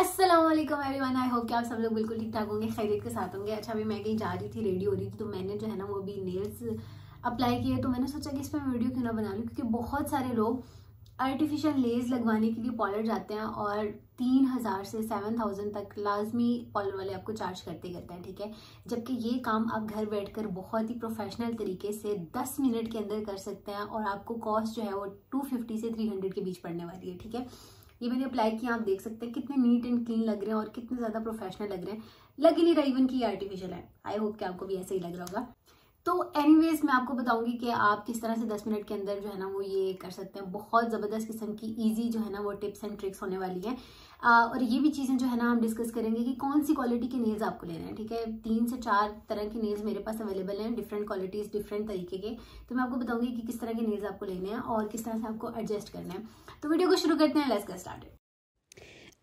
Aslam one I hope कि आप सब लोग बिल्कुल ठीक ठाक होंगे खैरियत के साथ होंगे अच्छा अभी मैं कहीं जा रही थी रेडी हो रही थी तो मैंने जो है ना वो भी नेल्स अप्लाई किए तो मैंने सोचा कि इस पर मैं वीडियो क्यों ना बना लूँ क्योंकि बहुत सारे लोग आर्टिफिशियल लेस लगवाने के लिए पॉलर जाते हैं और तीन हज़ार से सेवन थाउजेंड तक लाजमी पॉलर वाले आपको चार्ज करते करते हैं ठीक है जबकि ये काम आप घर बैठकर बहुत ही प्रोफेशनल तरीके से दस मिनट के अंदर कर सकते हैं और आपको कॉस्ट जो है वो टू फिफ्टी से थ्री हंड्रेड के बीच पड़ने वाली है ठीक है ये मैंने अप्लाई किया आप देख सकते हैं कितने नीट एंड क्लीन लग रहे हैं और कितने ज़्यादा प्रोफेशनल लग रहे हैं लग ही नहीं रहा इवन की आर्टिफिशियल है आई होप कि आपको भी ऐसे ही लग रहा होगा तो एनीवेज मैं आपको बताऊंगी कि आप किस तरह से 10 मिनट के अंदर जो है ना वो ये कर सकते हैं बहुत ज़बरदस्त किस्म की इजी जो है ना वो टिप्स एंड ट्रिक्स होने वाली हैं और ये भी चीज़ें जो है ना हम डिस्कस करेंगे कि कौन सी क्वालिटी के नेल्स आपको लेने हैं ठीक है तीन से चार तरह के नेल्स मेरे पास अवेलेबल हैं डिफरेंट क्वालिटीज़ डिफरेंट तरीके के तो मैं आपको बताऊंगी कि किस तरह के नेल्स आपको लेने हैं और किस तरह से आपको एडजस्ट करना है तो वीडियो को शुरू करते हैं लेस का स्टार्ट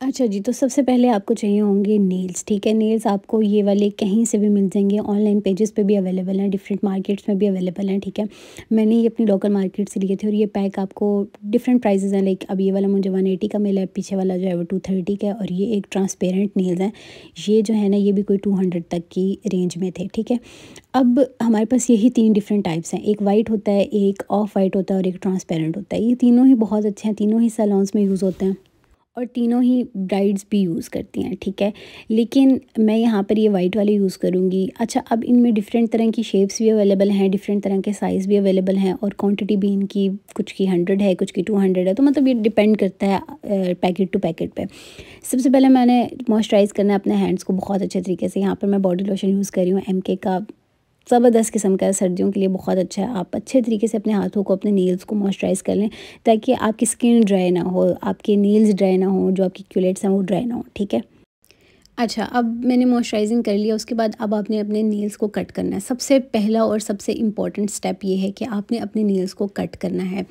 अच्छा जी तो सबसे पहले आपको चाहिए होंगे नेल्स ठीक है नेल्स आपको ये वाले कहीं से भी मिल जाएंगे ऑनलाइन पेजेस पे भी अवेलेबल हैं डिफरेंट मार्केट्स में भी अवेलेबल हैं ठीक है मैंने ये अपनी लोकल मार्केट से लिए थे और ये पैक आपको डिफरेंट प्राइजेज़ हैं लाइक अब ये वाला मुझे वन एटी का मिला है पीछे वाला जो है वो टू थर्टी का और ये एक ट्रांसपेरेंट नेल्स हैं ये जो है ना ये भी कोई टू हंड्रेड तक की रेंज में थे ठीक है अब हमारे पास यही तीन डिफरेंट टाइप्स हैं एक वाइट होता है एक ऑफ वाइट होता है और एक ट्रांसपेरेंट होता है ये तीनों ही बहुत अच्छे हैं तीनों ही सलॉन्स में यूज़ होते हैं और तीनों ही ब्राइड्स भी यूज़ करती हैं ठीक है लेकिन मैं यहाँ पर ये वाइट वाले यूज़ करूँगी अच्छा अब इनमें डिफरेंट तरह की शेप्स भी अवेलेबल हैं डिफरेंट तरह के साइज़ भी अवेलेबल हैं और क्वांटिटी भी इनकी कुछ की हंड्रेड है कुछ की टू हंड्रेड है तो मतलब ये डिपेंड करता है पैकेट टू पैकेट पर सबसे पहले मैंने मॉइस्चराइज़ करना है अपने हैंड्स को बहुत अच्छे तरीके से यहाँ पर मैं बॉडी लोशन यूज़ कर रही हूँ एम का ज़बरदस्त किस्म का सर्दियों के लिए बहुत अच्छा है आप अच्छे तरीके से अपने हाथों को अपने नील्स को मॉइस्चराइज़ कर लें ताकि आपकी स्किन ड्राई ना हो आपके नील्स ड्राई ना हो जो आपकी क्यूलेट्स हैं वो ड्राई ना हो ठीक है अच्छा अब मैंने मॉइस्चराइजिंग कर लिया उसके बाद अब आपने अपने नील्स को कट करना है सबसे पहला और सबसे इम्पॉर्टेंट स्टेप ये है कि आपने अपने नील्स को कट करना है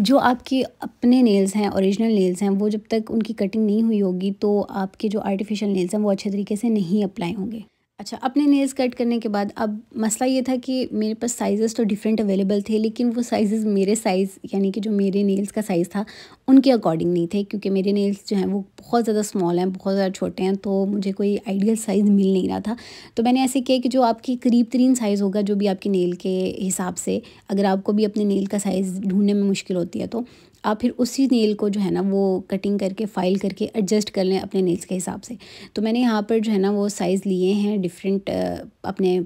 जो आपकी अपने नील्स हैं ओरिजिनल नील्स हैं वो जब तक उनकी कटिंग नहीं हुई होगी तो आपके जो आर्टिफिशियल नील्स हैं वो अच्छे तरीके से नहीं अप्लाई होंगे अच्छा अपने नेल्स कट करने के बाद अब मसला ये था कि मेरे पास साइज़ तो डिफरेंट अवेलेबल थे लेकिन वो साइज़ मेरे साइज़ यानी कि जो मेरे नेल्स का साइज़ था उनके अकॉर्डिंग नहीं थे क्योंकि मेरे नेल्स जो हैं वो बहुत ज़्यादा स्मॉल हैं बहुत ज़्यादा छोटे हैं तो मुझे कोई आइडियल साइज़ मिल नहीं रहा था तो मैंने ऐसे किया कि जो आपकी करीब तरीन साइज़ होगा जो भी आपकी नेल के हिसाब से अगर आपको भी अपने नेल का साइज़ ढूंढने में मुश्किल होती है तो आप फिर उसी नेल को जो है ना वो कटिंग करके फाइल करके एडजस्ट कर लें अपने नेल्स के हिसाब से तो मैंने यहाँ पर जो है ना वो साइज़ लिए हैं डिफरेंट अपने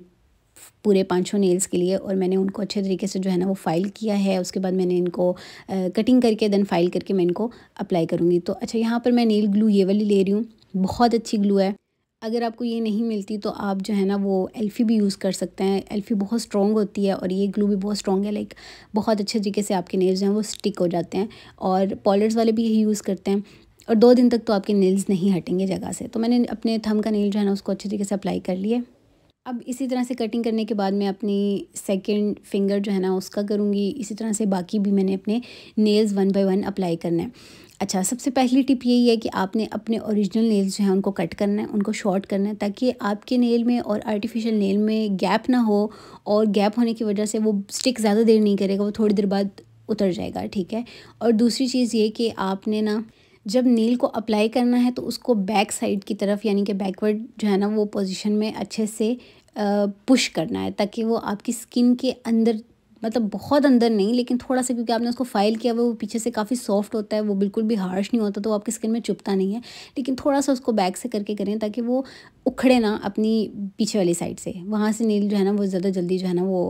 पूरे पाँचों नेल्स के लिए और मैंने उनको अच्छे तरीके से जो है ना वो फाइल किया है उसके बाद मैंने इनको कटिंग करके देन फाइल करके मैं इनको अप्लाई करूँगी तो अच्छा यहाँ पर मैं नेल ग्लू ये वाली ले रही हूँ बहुत अच्छी ग्लू है अगर आपको ये नहीं मिलती तो आप जो है ना वो एल्फ़ी भी यूज़ कर सकते हैं एल्फ़ी बहुत स्ट्रॉन्ग होती है और ये ग्लू भी बहुत स्ट्रॉन्ग है लाइक बहुत अच्छे तरीके से आपके नेल्स हैं वो स्टिक हो जाते हैं और पॉलर्स वाले भी यही यूज़ करते हैं और दो दिन तक तो आपके नेल्स नहीं हटेंगे जगह से तो मैंने अपने थम का नेल जो है ना उसको अच्छे तरीके से अप्लाई कर लिया अब इसी तरह से कटिंग करने के बाद मैं अपनी सेकंड फिंगर जो है ना उसका करूँगी इसी तरह से बाकी भी मैंने अपने nails one by one apply करना है अच्छा सबसे पहली टिप यही है कि आपने अपने ओरिजिनल नेल्स जो हैं उनको कट करना है उनको शॉर्ट करना है ताकि आपके नेल में और आर्टिफिशियल नेल में गैप ना हो और गैप होने की वजह से वो स्टिक ज़्यादा देर नहीं करेगा वो थोड़ी देर बाद उतर जाएगा ठीक है और दूसरी चीज़ ये कि आपने ना जब नील को अप्लाई करना है तो उसको बैक साइड की तरफ यानी कि बैकवर्ड जो है ना वो पोजीशन में अच्छे से पुश करना है ताकि वो आपकी स्किन के अंदर मतलब बहुत अंदर नहीं लेकिन थोड़ा सा क्योंकि आपने उसको फाइल किया हुआ वो पीछे से काफ़ी सॉफ्ट होता है वो बिल्कुल भी हार्श नहीं होता तो आपकी स्किन में चुपता नहीं है लेकिन थोड़ा सा उसको बैक से करके करें ताकि वो उखड़े ना अपनी पीछे वाली साइड से वहाँ से नील जो है ना वो ज़्यादा जल्दी जो है ना वो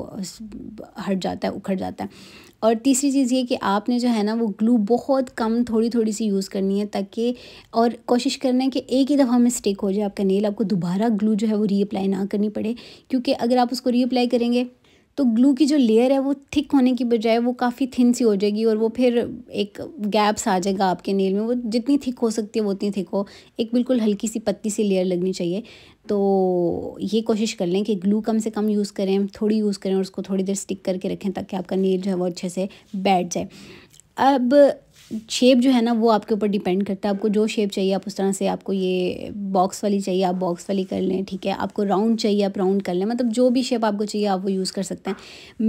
हट जाता है उखड़ जाता है और तीसरी चीज़ ये कि आपने जो है ना वो ग्लू बहुत कम थोड़ी थोड़ी सी यूज़ करनी है ताकि और कोशिश करना है कि एक ही दफ़ा मिस्टेक हो जाए आपका नेल आपको दोबारा ग्लू जो है वो रीअप्लाई ना करनी पड़े क्योंकि अगर आप उसको रीअप्लाई करेंगे तो ग्लू की जो लेयर है वो थिक होने की बजाय वो काफ़ी थिन सी हो जाएगी और वो फिर एक गैप्स आ जाएगा आपके नील में वो जितनी थिक हो सकती है वो उतनी थिक हो एक बिल्कुल हल्की सी पत्ती सी लेयर लगनी चाहिए तो ये कोशिश कर लें कि ग्लू कम से कम यूज़ करें थोड़ी यूज़ करें और उसको थोड़ी देर स्टिक करके रखें ताकि आपका नील जो है वो अच्छे से बैठ जाए अब शेप जो है ना वो आपके ऊपर डिपेंड करता है आपको जो शेप चाहिए आप उस तरह से आपको ये बॉक्स वाली चाहिए आप बॉक्स वाली कर लें ठीक है आपको राउंड चाहिए आप राउंड कर लें मतलब जो भी शेप आपको चाहिए आप वो यूज़ कर सकते हैं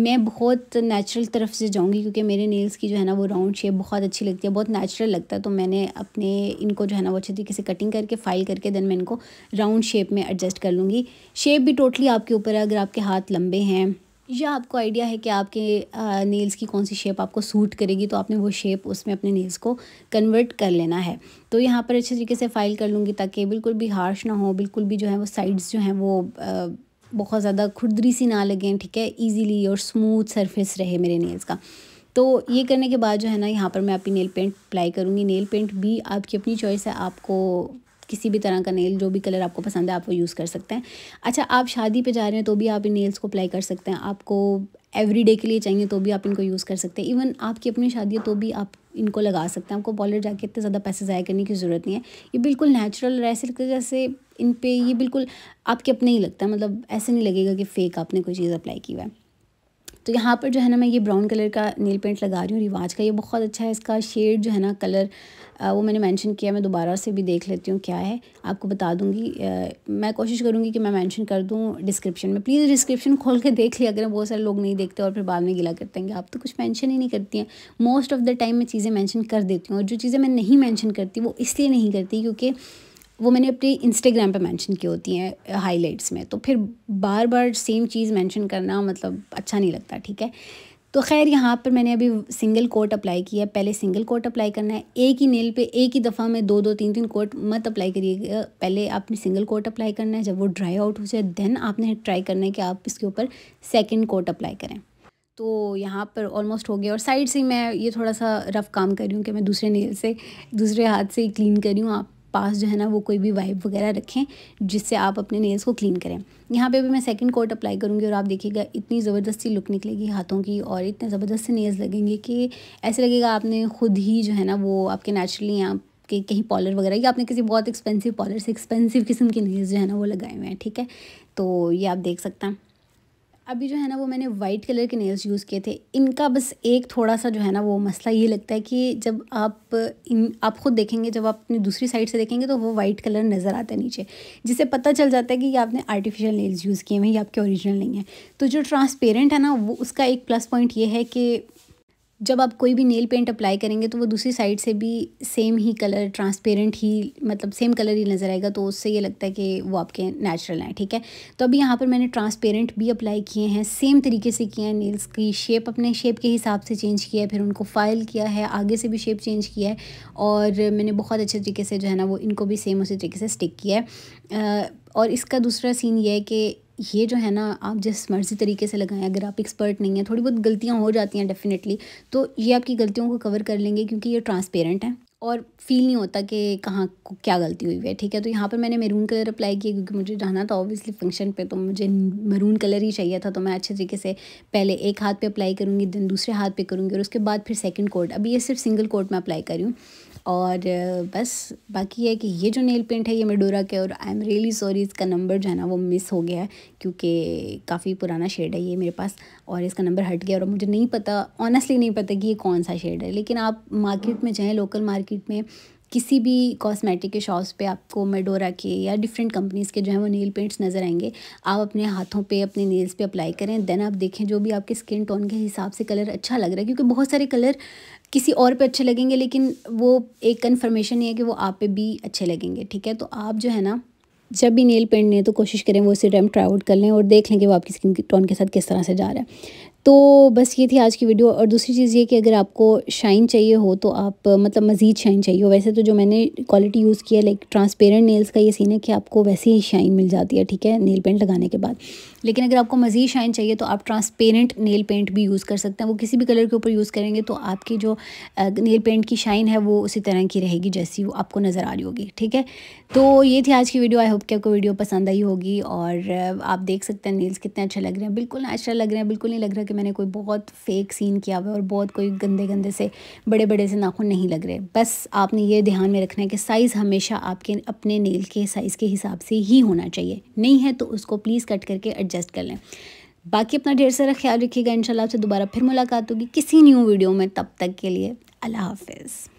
मैं बहुत नेचुरल तरफ से जाऊँगी क्योंकि मेरे नेल्स की जो है ना वो राउंड शेप बहुत अच्छी लगती है बहुत नेचुरल लगता है तो मैंने अपने इनको जो है ना वो अच्छे तरीके से कटिंग करके फाइल करके देन मैं इनको राउंड शेप में एडजस्ट कर लूँगी शेप भी टोटली आपके ऊपर है अगर आपके हाथ लंबे हैं या आपको आइडिया है कि आपके नेल्स की कौन सी शेप आपको सूट करेगी तो आपने वो शेप उसमें अपने नेल्स को कन्वर्ट कर लेना है तो यहाँ पर अच्छे तरीके से फाइल कर लूँगी ताकि बिल्कुल भी हार्श ना हो बिल्कुल भी जो है वो साइड्स जो हैं वो बहुत ज़्यादा खुरदरी सी ना लगें ठीक है ईजीली और स्मूथ सरफेस रहे मेरे नेल्स का तो ये करने के बाद जो है ना यहाँ पर मैं अपनी नेल पेंट अप्लाई करूँगी नेल पेंट भी आपकी अपनी चॉइस है आपको किसी भी तरह का नेल जो भी कलर आपको पसंद है आप वो यूज़ कर सकते हैं अच्छा आप शादी पे जा रहे हैं तो भी आप इन नेल्स को अप्लाई कर सकते हैं आपको एवरी डे के लिए चाहिए तो भी आप इनको यूज़ कर सकते हैं इवन आपकी अपनी शादी है तो भी आप इनको लगा सकते हैं आपको पॉलर जाके इतने ज़्यादा पैसे ज़ाय करने की ज़रूरत नहीं है ये बिल्कुल नेचुरल रेसिल के जैसे इन पर ये बिल्कुल आपके अपने ही लगता है मतलब ऐसे नहीं लगेगा कि फ़ेक आपने कोई चीज़ अप्लाई की हुआ है तो यहाँ पर जो है ना मैं ये ब्राउन कलर का नील पेंट लगा रही हूँ रिवाज का ये बहुत अच्छा है इसका शेड जो है ना कलर वो मैंने मेंशन किया मैं दोबारा से भी देख लेती हूँ क्या है आपको बता दूँगी मैं कोशिश करूँगी कि मैं मेंशन कर दूँ डिस्क्रिप्शन में प्लीज़ डिस्क्रिप्शन खोल के देख लिया करें बहुत सारे लोग नहीं देखते और फिर बाद में गिला करते हैं आप तो कुछ मैंशन ही नहीं करती हैं मोस्ट ऑफ़ द टाइम मैं चीज़ें मैंशन कर देती हूँ और जो चीज़ें मैं नहीं मैंशन करती वो इसलिए नहीं करती क्योंकि वो मैंने अपने इंस्टाग्राम पे मेंशन की होती हैं हाइलाइट्स में तो फिर बार बार सेम चीज़ मेंशन करना मतलब अच्छा नहीं लगता ठीक है तो खैर यहाँ पर मैंने अभी सिंगल कोट अप्लाई किया है पहले सिंगल कोट अप्लाई करना है एक ही नेल पे एक ही दफ़ा में दो दो तीन तीन कोट मत अप्लाई करिएगा पहले आपने सिंगल कोट अप्लाई करना है जब वो ड्राई आउट हो जाए देन आपने ट्राई करना है कि आप इसके ऊपर सेकेंड कोट अप्लाई करें तो यहाँ पर ऑलमोस्ट हो गया और साइड से मैं ये थोड़ा सा रफ़ काम कर रही हूँ कि मैं दूसरे नेल से दूसरे हाथ से क्लीन कर रही हूँ आप पास जो है ना वो कोई भी वाइप वगैरह रखें जिससे आप अपने नेल्स को क्लीन करें यहाँ पे भी मैं सेकंड कोट अप्लाई करूँगी और आप देखिएगा इतनी ज़बरदस्ती लुक निकलेगी हाथों की और इतने ज़बरदस्ती नेल्स लगेंगे कि ऐसे लगेगा आपने ख़ुद ही जो है ना वो आपके नेचुरली यहाँ के कहीं पॉलर वगैरह या आपने किसी बहुत एक्सपेंसिव पॉलर से एक्सपेंसिव किस्म के नेल्स जो है ना वो लगाए हुए हैं ठीक है तो ये आप देख सकते हैं अभी जो है ना वो मैंने वाइट कलर के नेल्स यूज़ किए थे इनका बस एक थोड़ा सा जो है ना वो मसला ये लगता है कि जब आप इन आप ख़ुद देखेंगे जब आप अपनी दूसरी साइड से देखेंगे तो वो वाइट कलर नज़र आता है नीचे जिससे पता चल जाता है कि ये आपने आर्टिफिशियल नेल्स यूज़ किए हैं ये आपके ओरिजिनल नहीं है तो जो ट्रांसपेरेंट है ना वो उसका एक प्लस पॉइंट ये है कि जब आप कोई भी नेल पेंट अप्लाई करेंगे तो वो दूसरी साइड से भी सेम ही कलर ट्रांसपेरेंट ही मतलब सेम कलर ही नज़र आएगा तो उससे ये लगता है कि वो आपके नेचुरल हैं ठीक है तो अभी यहाँ पर मैंने ट्रांसपेरेंट भी अप्लाई किए हैं सेम तरीके से किए हैं नेल्स की शेप अपने शेप के हिसाब से चेंज किया है फिर उनको फाइल किया है आगे से भी शेप चेंज किया है और मैंने बहुत अच्छे तरीके से जो है ना वो इनको भी सेम उसी तरीके से स्टिक किया है और इसका दूसरा सीन ये है कि ये जो है ना आप जिस मर्ज़ी तरीके से लगाएं अगर आप एक्सपर्ट नहीं हैं थोड़ी बहुत गलतियाँ हो जाती हैं डेफिनेटली तो ये आपकी गलतियों को कवर कर लेंगे क्योंकि ये ट्रांसपेरेंट है और फील नहीं होता कि कहाँ क्या गलती हुई है ठीक है तो यहाँ पर मैंने मेरून कलर अप्लाई किया क्योंकि मुझे जाना था ऑब्वियसली फंक्शन पे तो मुझे मरून कलर ही चाहिए था तो मैं अच्छे तरीके से पहले एक हाथ पे अप्लाई करूँगी दिन दूसरे हाथ पे करूँगी और उसके बाद फिर सेकंड कोट अभी ये सिर्फ सिंगल कोट में अप्लाई करी हूँ और बस बाकी है कि ये जो नेल पेंट है ये मेडोरा के और आई एम रियली सॉरी इसका नंबर जो है ना वो मिस हो गया है क्योंकि काफ़ी पुराना शेड है ये मेरे पास और इसका नंबर हट गया और मुझे नहीं पता ऑनेस्टली नहीं पता कि ये कौन सा शेड है लेकिन आप मार्केट में जाएँ लोकल मार्केट में किसी भी कॉस्मेटिक के शॉप्स पे आपको मेडोरा के या डिफरेंट कंपनीज़ के जो है वो नील पेंट्स नज़र आएंगे आप अपने हाथों पे अपने नेल्स पे अप्लाई करें देन आप देखें जो भी आपके स्किन टोन के हिसाब से कलर अच्छा लग रहा है क्योंकि बहुत सारे कलर किसी और पे अच्छे लगेंगे लेकिन वो एक कन्फर्मेशन ही है कि वो आप पे भी अच्छे लगेंगे ठीक है तो आप जो है ना जब भी नेल पेंट लें तो कोशिश करें वो सिरम ट्राई आउट कर लें और देख लें कि वो आपकी स्किन टोन के साथ किस तरह से जा रहा है तो बस ये थी आज की वीडियो और दूसरी चीज़ ये कि अगर आपको शाइन चाहिए हो तो आप मतलब मज़ीद शाइन चाहिए हो वैसे तो जो मैंने क्वालिटी यूज़ किया लाइक ट्रांसपेरेंट नेल्स का ये सीन है कि आपको वैसे ही शाइन मिल जाती है ठीक है नेल पेंट लगाने के बाद लेकिन अगर आपको मज़ीद शाइन चाहिए तो आप ट्रांसपेरेंट नेल पेंट भी यूज़ कर सकते हैं वो किसी भी कलर के ऊपर यूज़ करेंगे तो आपकी जो नेल पेंट की शाइन है वो उसी तरह की रहेगी जैसी वो आपको नज़र आ रही होगी ठीक है तो ये थी आज की वीडियो आई होप कि आपको वीडियो पसंद आई होगी और आप देख सकते हैं नेल्स कितने अच्छे लग रहे हैं बिल्कुल नेचुरल अच्छा लग रहे हैं बिल्कुल नहीं लग रहा कि मैंने कोई बहुत फेक सीन किया हुआ है और बहुत कोई गंदे गंदे से बड़े बड़े से नाखून नहीं लग रहे बस आपने ये ध्यान में रखना है कि साइज़ हमेशा आपके अपने नील के साइज़ के हिसाब से ही होना चाहिए नहीं है तो उसको प्लीज़ कट करके एडजस्ट कर लें बाकी अपना ढेर सारा ख्याल रखिएगा शाला आपसे दोबारा फिर मुलाकात होगी किसी न्यू वीडियो में तब तक के लिए अल्लाह हाफिज़